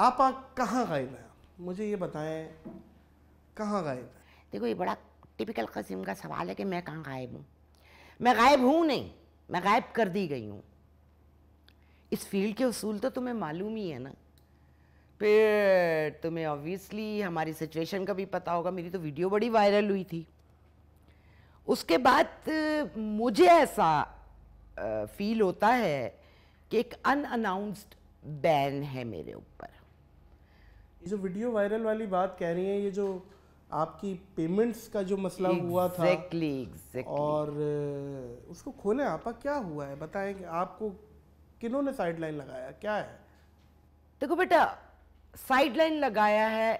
आप कहाँ गायब है मुझे ये बताएं कहाँ गायब है देखो ये बड़ा टिपिकल कस्म का सवाल है कि मैं कहाँ गायब हूँ मैं गायब हूँ नहीं मैं गायब कर दी गई हूँ इस फील्ड के असूल तो तुम्हें मालूम ही है ना फिर तुम्हें ऑब्वियसली हमारी सिचुएशन का भी पता होगा मेरी तो वीडियो बड़ी वायरल हुई थी उसके बाद मुझे ऐसा फील होता है कि एक अनअनाउंस्ड बैन है मेरे ऊपर ये जो वीडियो वायरल वाली बात कह रही है ये जो आपकी पेमेंट्स का जो मसला exactly, हुआ था exactly. और उसको खोलें आपा क्या हुआ है बताएं कि आपको किनों ने साइडलाइन लगाया क्या है देखो बेटा साइडलाइन लगाया है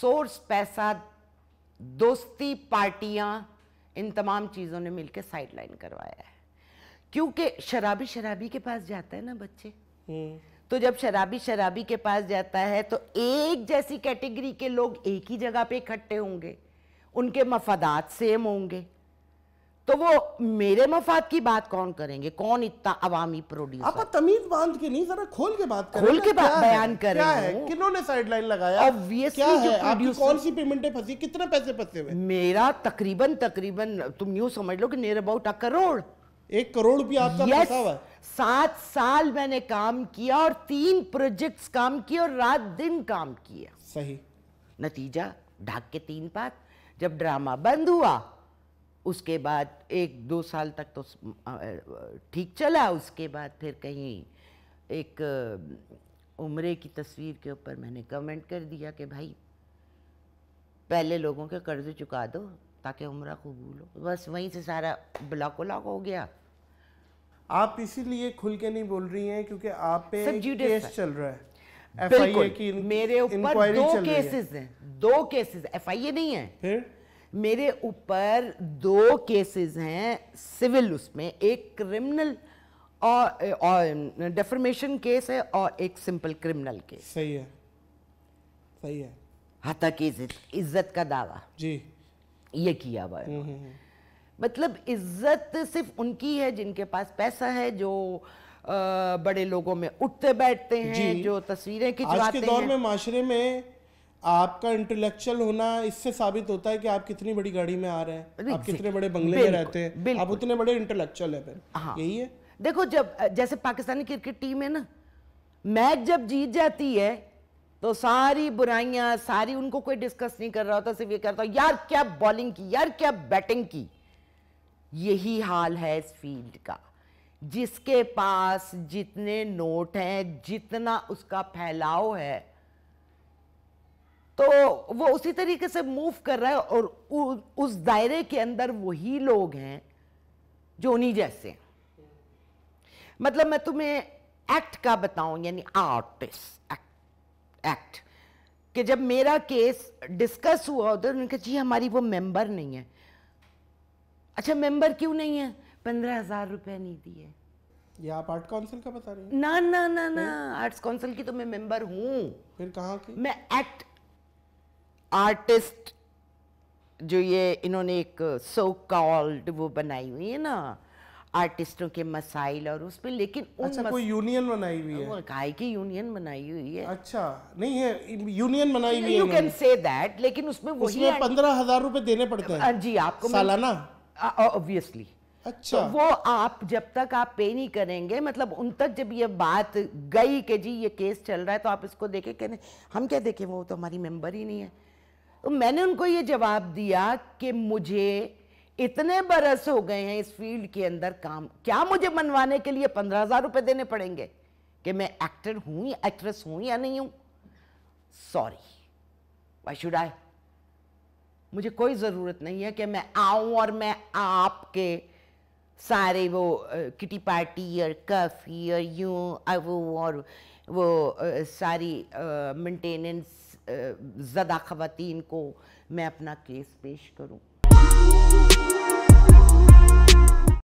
सोर्स पैसा दोस्ती पार्टियां इन तमाम चीज़ों ने मिलकर साइडलाइन करवाया है क्योंकि शराबी शराबी के पास जाता है ना बच्चे हम्म। तो जब शराबी शराबी के पास जाता है तो एक जैसी कैटेगरी के लोग एक ही जगह पे इकट्ठे होंगे उनके मफादात सेम होंगे तो वो मेरे मफाद की बात कौन करेंगे कौन इतना अवामी प्रोड्यूसर आप तमीज बांध के नहीं जरा खोल के बात खोल के बात बयान करें किन्होंने साइडलाइन लगाया ऑब्वियसली जो लगाया कौन सी पेमेंटें फंसी कितने पैसे फंसे हुए मेरा तकरीबन तकरीबन तुम यूं समझ लो कि नियर अबाउट अ करोड़ एक करोड़ रुपया आपका yes, पैसा हुआ सात साल मैंने काम किया और तीन प्रोजेक्ट्स काम किए और रात दिन काम किया सही नतीजा ढाक के तीन पात जब ड्रामा बंद हुआ उसके बाद एक दो साल तक तो ठीक चला उसके बाद फिर कहीं एक उम्र की तस्वीर के ऊपर मैंने कमेंट कर दिया कि भाई पहले लोगों के कर्ज चुका दो ताकि उम्र कबूल हो बस वहीं से सारा ब्लॉक व्लॉक हो गया आप इसीलिए खुल के नहीं बोल रही हैं क्योंकि आप पे केस चल रहा है एफआईए की मेरे ऊपर दो केसेस हैं दो केसेस एफआईए नहीं है फिर मेरे ऊपर दो केसेस हैं सिविल उसमें एक क्रिमिनल और, और डेफरमेशन केस है और एक सिंपल क्रिमिनल केस सही है सही है हत्या की इज्जत का दावा जी ये किया हुआ है हम्म, हम्म, हम्म। मतलब इज्जत सिर्फ उनकी है जिनके पास पैसा है जो आ, बड़े लोगों में उठते बैठते हैं जो तस्वीरें खिंचवाते हैं आज के दौर में माशरे में आपका इंटेलेक्चुअल होना इससे साबित होता है कि आप कितनी बड़ी गाड़ी में आ रहे हैं आप कितने बड़े बंगले में रहते हैं आप उतने बड़े इंटेलेक्चुअल है फिर हाँ। यही है देखो जब जैसे पाकिस्तानी क्रिकेट टीम है ना मैच जब जीत जाती है तो सारी बुराइयां सारी उनको कोई डिस्कस नहीं कर रहा होता सिर्फ ये करता यार क्या बॉलिंग की यार क्या बैटिंग की यही हाल है इस फील्ड का जिसके पास जितने नोट हैं जितना उसका फैलाव है तो वो उसी तरीके से मूव कर रहा है और उ, उस दायरे के अंदर वही लोग हैं जो उन्हीं जैसे मतलब मैं तुम्हें एक्ट का बताऊं यानी आर्टिस्ट एक्ट एक्ट कि जब मेरा केस डिस्कस हुआ उधर उन्होंने कहा जी हमारी वो मेंबर नहीं है अच्छा मेंबर क्यों नहीं है पंद्रह हजार रुपया नहीं दिए ये आप आर्ट काउंसिल का बता रहे हैं ना ना ना ना आर्ट्स काउंसिल की तो मैं मेंबर हूँ फिर कहाँ की मैं एक्ट आर्टिस्ट जो ये इन्होंने एक सो कॉल्ड वो बनाई हुई है ना आर्टिस्टों के मसाइल और उसमें लेकिन अच्छा मस... कोई यूनियन बनाई हुई है की यूनियन बनाई हुई है अच्छा नहीं है यूनियन बनाई हुई है यू कैन से दैट लेकिन उसमें वही पंद्रह हजार रुपए देने पड़ते हैं हाँ जी आपको सालाना ऑब्वियसली uh, uh, अच्छा तो वो आप जब तक आप पे नहीं करेंगे मतलब उन तक जब ये बात गई कि जी ये केस चल रहा है तो आप इसको देखें कहने हम क्या देखें वो तो हमारी मेंबर ही नहीं है तो मैंने उनको ये जवाब दिया कि मुझे इतने बरस हो गए हैं इस फील्ड के अंदर काम क्या मुझे मनवाने के लिए पंद्रह हज़ार रुपये देने पड़ेंगे कि मैं एक्टर हूं या एक्ट्रेस हूं या नहीं हूं सॉरी वाई शुड आई मुझे कोई ज़रूरत नहीं है कि मैं आऊँ और मैं आपके सारे वो किटी पार्टी और कफ़ी और यूँ वो और वो सारी मेंटेनेंस ज़दा ख़वान को मैं अपना केस पेश करूँ